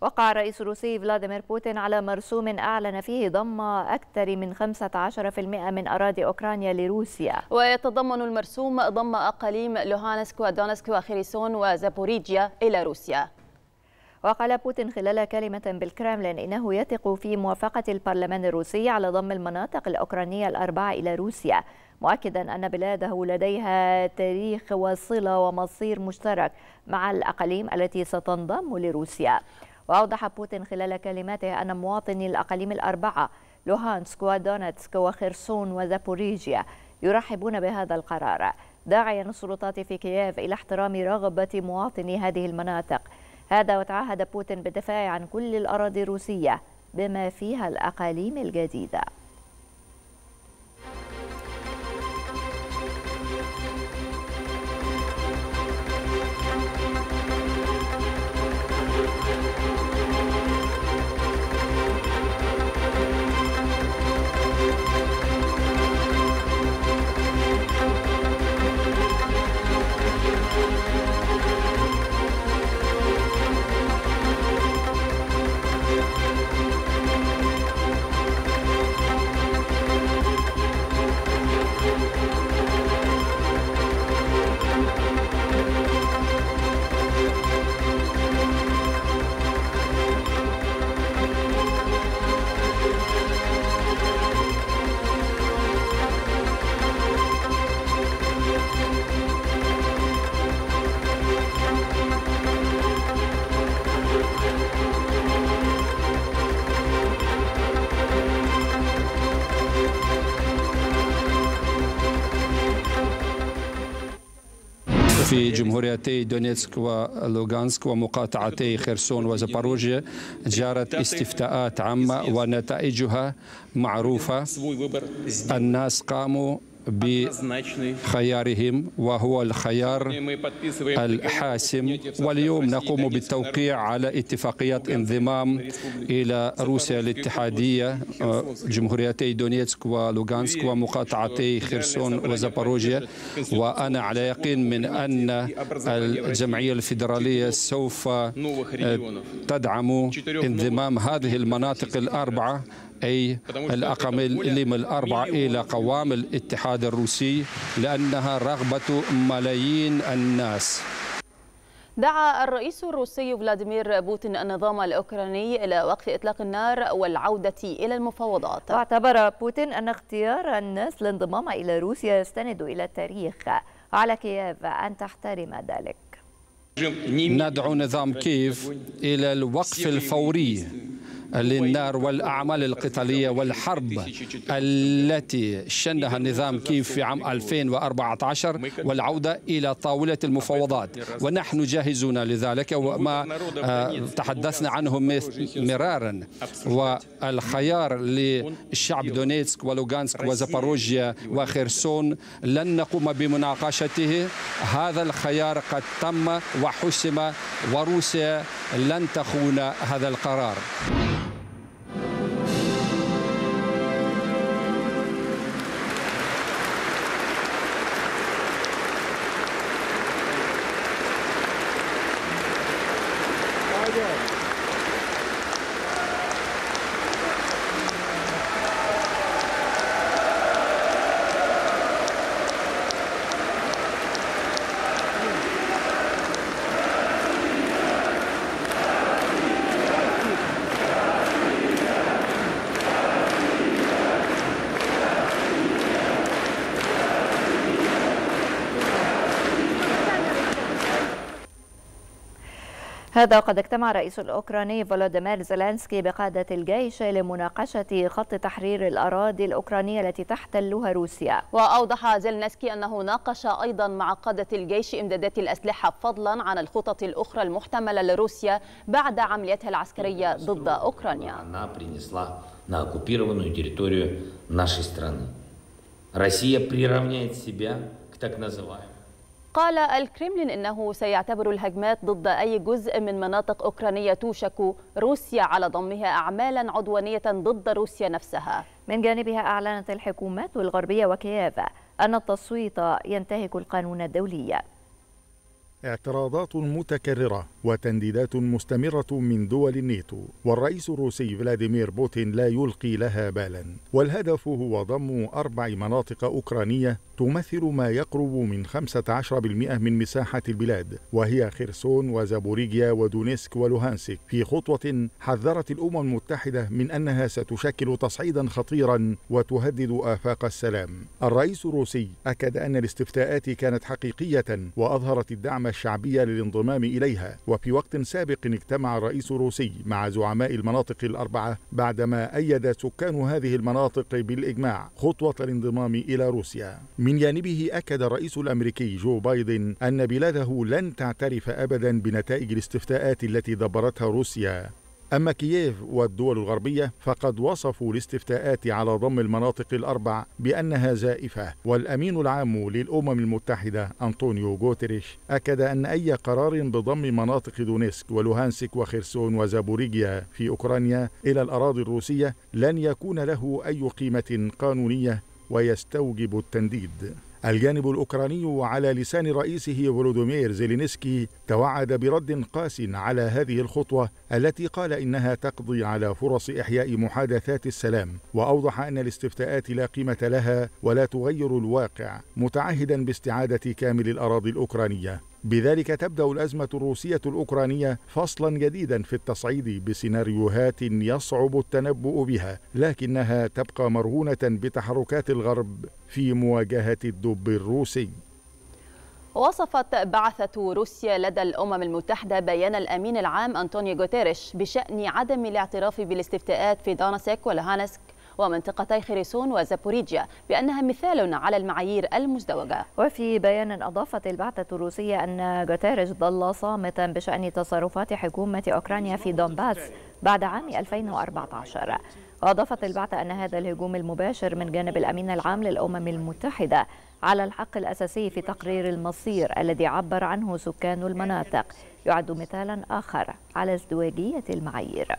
وقع الرئيس الروسي فلاديمير بوتين على مرسوم أعلن فيه ضم أكثر من 15% من أراضي أوكرانيا لروسيا ويتضمن المرسوم ضم أقاليم لوهانسك ودونسك وخيرسون وزابوريجيا إلى روسيا وقال بوتين خلال كلمة بالكرملين إنه يثق في موافقة البرلمان الروسي على ضم المناطق الأوكرانية الأربعة إلى روسيا مؤكدا أن بلاده لديها تاريخ وصلة ومصير مشترك مع الأقاليم التي ستنضم لروسيا وأوضح بوتين خلال كلماته أن مواطني الأقاليم الأربعة لوهانسك ودونتسك وخرسون وزابوريجيا يرحبون بهذا القرار داعيا السلطات في كييف إلى احترام رغبة مواطني هذه المناطق هذا وتعهد بوتين بالدفاع عن كل الأراضي الروسية بما فيها الأقاليم الجديدة في جمهوريتي دونيتسك ولوغانسك ومقاطعتي خرسون وزاباروجيا جارت استفتاءات عامة ونتائجها معروفة الناس قاموا بخيارهم وهو الخيار الحاسم واليوم نقوم بالتوقيع على اتفاقية انضمام إلى روسيا الاتحادية آه، جمهوريتي دونيتسك ولوغانسك ومقاطعتي خرسون وزاباروجيا وأنا على يقين من أن الجمعية الفيدرالية سوف آه، تدعم انضمام هذه المناطق الأربعة أي الأقامل لم الأربعة إلى قوام الاتحاد الروسي لأنها رغبة ملايين الناس دعا الرئيس الروسي فلاديمير بوتين النظام الأوكراني إلى وقف إطلاق النار والعودة إلى المفاوضات واعتبر بوتين أن اختيار الناس للانضمام إلى روسيا يستند إلى التاريخ على كييف أن تحترم ذلك ندعو نظام كييف إلى الوقف الفوري للنار والأعمال القتالية والحرب التي شنها النظام كيف في عام 2014 والعودة إلى طاولة المفاوضات ونحن جاهزون لذلك وما آه، تحدثنا عنه مرارا والخيار لشعب دونيتسك ولوغانسك وزاباروجيا وخرسون لن نقوم بمناقشته هذا الخيار قد تم وحسم وروسيا لن تخون هذا القرار هذا قد اجتمع رئيس الأوكراني فولوديمير زيلانسكي بقادة الجيش لمناقشة خط تحرير الأراضي الأوكرانية التي تحتلها روسيا وأوضح زيلانسكي أنه ناقش أيضا مع قادة الجيش إمدادات الأسلحة فضلا عن الخطط الأخرى المحتملة لروسيا بعد عمليتها العسكرية ضد أوكرانيا روسيا قال الكرملين انه سيعتبر الهجمات ضد اي جزء من مناطق اوكرانيه توشك روسيا على ضمها اعمالا عدوانيه ضد روسيا نفسها. من جانبها اعلنت الحكومات الغربيه وكييف ان التصويت ينتهك القانون الدولي. اعتراضات متكررة وتنديدات مستمرة من دول الناتو والرئيس الروسي فلاديمير بوتين لا يلقي لها بالا والهدف هو ضم أربع مناطق أوكرانية تمثل ما يقرب من 15% من مساحة البلاد وهي خرسون وزابوريجيا ودونيسك ولوهانسك في خطوة حذرت الأمم المتحدة من أنها ستشكل تصعيدا خطيرا وتهدد آفاق السلام الرئيس الروسي أكد أن الاستفتاءات كانت حقيقية وأظهرت الدعم الشعبية للانضمام إليها وفي وقت سابق اجتمع الرئيس الروسي مع زعماء المناطق الأربعة بعدما أيد سكان هذه المناطق بالإجماع خطوة الانضمام إلى روسيا من جانبه أكد الرئيس الأمريكي جو بايدن أن بلاده لن تعترف أبدا بنتائج الاستفتاءات التي دبرتها روسيا أما كييف والدول الغربية فقد وصفوا الاستفتاءات على ضم المناطق الأربع بأنها زائفة والأمين العام للأمم المتحدة أنطونيو غوتريش أكد أن أي قرار بضم مناطق دونيسك ولوهانسك وخرسون وزابوريجيا في أوكرانيا إلى الأراضي الروسية لن يكون له أي قيمة قانونية ويستوجب التنديد الجانب الأوكراني وعلى لسان رئيسه فولودومير زيلينسكي توعد برد قاس على هذه الخطوة التي قال إنها تقضي على فرص إحياء محادثات السلام وأوضح أن الاستفتاءات لا قيمة لها ولا تغير الواقع متعهدا باستعادة كامل الأراضي الأوكرانية بذلك تبدا الازمه الروسيه الاوكرانيه فصلا جديدا في التصعيد بسيناريوهات يصعب التنبؤ بها لكنها تبقى مرهونه بتحركات الغرب في مواجهه الدب الروسي وصفت بعثة روسيا لدى الأمم المتحدة بيان الأمين العام أنطونيو غوتيريش بشأن عدم الاعتراف بالاستفتاءات في دانسك ولهانسك ومنطقتي خريسون وزابوريجيا بأنها مثال على المعايير المزدوجة وفي بيان أضافت البعثة الروسية أن غوتيريش ظل صامتا بشأن تصرفات حكومة أوكرانيا في دونباس بعد عام 2014 وأضافت البعثة أن هذا الهجوم المباشر من جانب الأمين العام للأمم المتحدة على الحق الأساسي في تقرير المصير الذي عبر عنه سكان المناطق يعد مثالا آخر على ازدواجية المعايير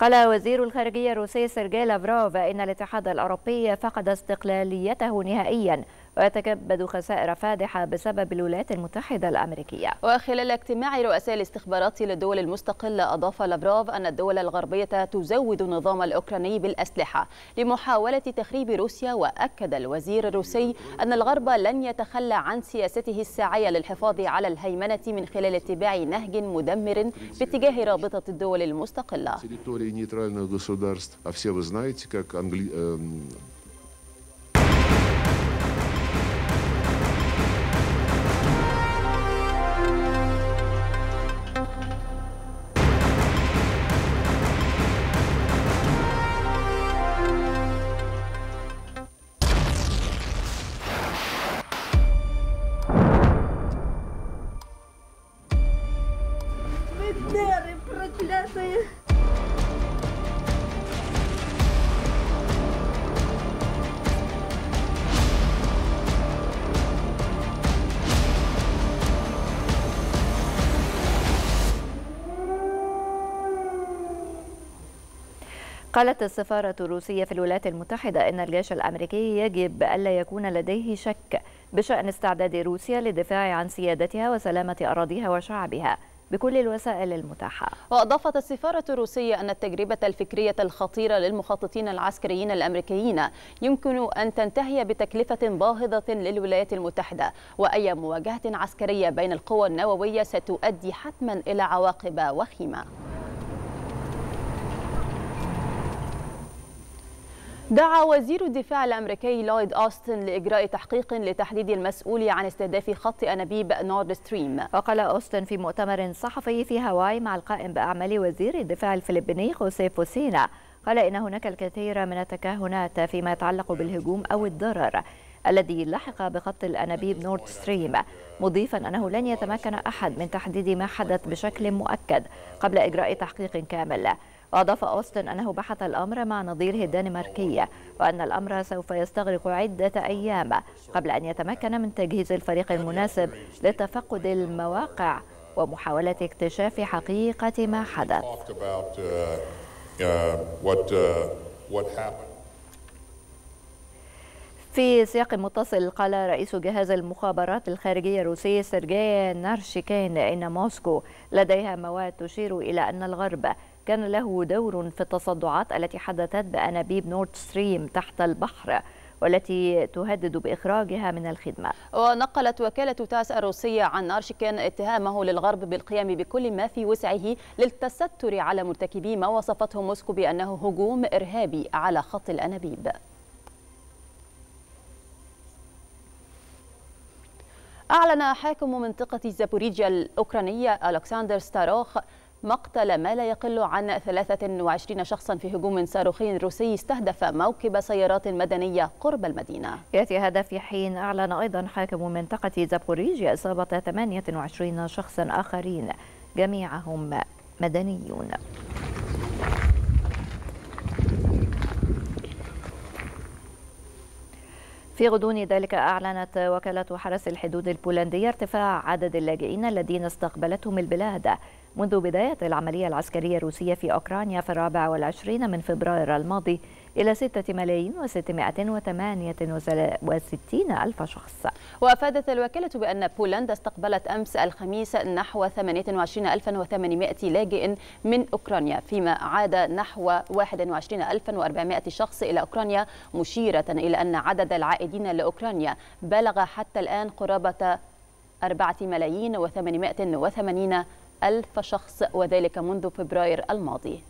قال وزير الخارجية الروسي سيرجي لافروف إن الاتحاد الأوروبي فقد استقلاليته نهائياً ويتكبد خسائر فادحة بسبب الولايات المتحدة الأمريكية وخلال اجتماع رؤساء الاستخبارات للدول المستقلة أضاف لافروف أن الدول الغربية تزود النظام الأوكراني بالأسلحة لمحاولة تخريب روسيا وأكد الوزير الروسي أن الغرب لن يتخلى عن سياسته الساعية للحفاظ على الهيمنة من خلال اتباع نهج مدمر باتجاه رابطة الدول المستقلة قالت السفارة الروسية في الولايات المتحدة أن الجيش الأمريكي يجب ألا يكون لديه شك بشأن استعداد روسيا للدفاع عن سيادتها وسلامة أراضيها وشعبها بكل الوسائل المتاحة وأضافت السفارة الروسية أن التجربة الفكرية الخطيرة للمخططين العسكريين الأمريكيين يمكن أن تنتهي بتكلفة باهظة للولايات المتحدة وأي مواجهة عسكرية بين القوى النووية ستؤدي حتما إلى عواقب وخيمة دعا وزير الدفاع الامريكي لويد اوستن لاجراء تحقيق لتحديد المسؤول عن استهداف خط انابيب نورد ستريم. وقال اوستن في مؤتمر صحفي في هاواي مع القائم باعمال وزير الدفاع الفلبيني خوسيه بوسينا، قال ان هناك الكثير من التكهنات فيما يتعلق بالهجوم او الضرر الذي لحق بخط الانابيب نورد ستريم، مضيفا انه لن يتمكن احد من تحديد ما حدث بشكل مؤكد قبل اجراء تحقيق كامل. وأضاف أوستن أنه بحث الأمر مع نظيره الدنماركية وأن الأمر سوف يستغرق عدة أيام قبل أن يتمكن من تجهيز الفريق المناسب لتفقد المواقع ومحاولة اكتشاف حقيقة ما حدث uh, uh, uh, في سياق متصل قال رئيس جهاز المخابرات الخارجية الروسي سيرجي نارشيكين إن موسكو لديها مواد تشير إلى أن الغرب كان له دور في التصدعات التي حدثت بأنابيب نورد ستريم تحت البحر والتي تهدد بإخراجها من الخدمة ونقلت وكالة تاس الروسية عن نارشكن اتهامه للغرب بالقيام بكل ما في وسعه للتستر على مرتكبي ما وصفته موسكو بأنه هجوم إرهابي على خط الأنابيب أعلن حاكم منطقة زابوريجيا الأوكرانية ألكسندر ستاروخ مقتل ما لا يقل عن 23 شخصا في هجوم صاروخي روسي استهدف موكب سيارات مدنية قرب المدينة يأتي هذا في حين أعلن أيضا حاكم منطقة زابوريجيا إصابة 28 شخصا آخرين جميعهم مدنيون في غضون ذلك أعلنت وكالة حرس الحدود البولندية ارتفاع عدد اللاجئين الذين استقبلتهم البلاد منذ بداية العملية العسكرية الروسية في أوكرانيا في الرابع والعشرين من فبراير الماضي إلى ستة ملايين وستين ألف شخص وأفادت الوكالة بأن بولندا استقبلت أمس الخميس نحو 28800 لاجئ من أوكرانيا فيما عاد نحو 21400 شخص إلى أوكرانيا مشيرة إلى أن عدد العائدين لأوكرانيا بلغ حتى الآن قرابة أربعة ملايين وثمانمائة وثمانين ألف شخص وذلك منذ فبراير الماضي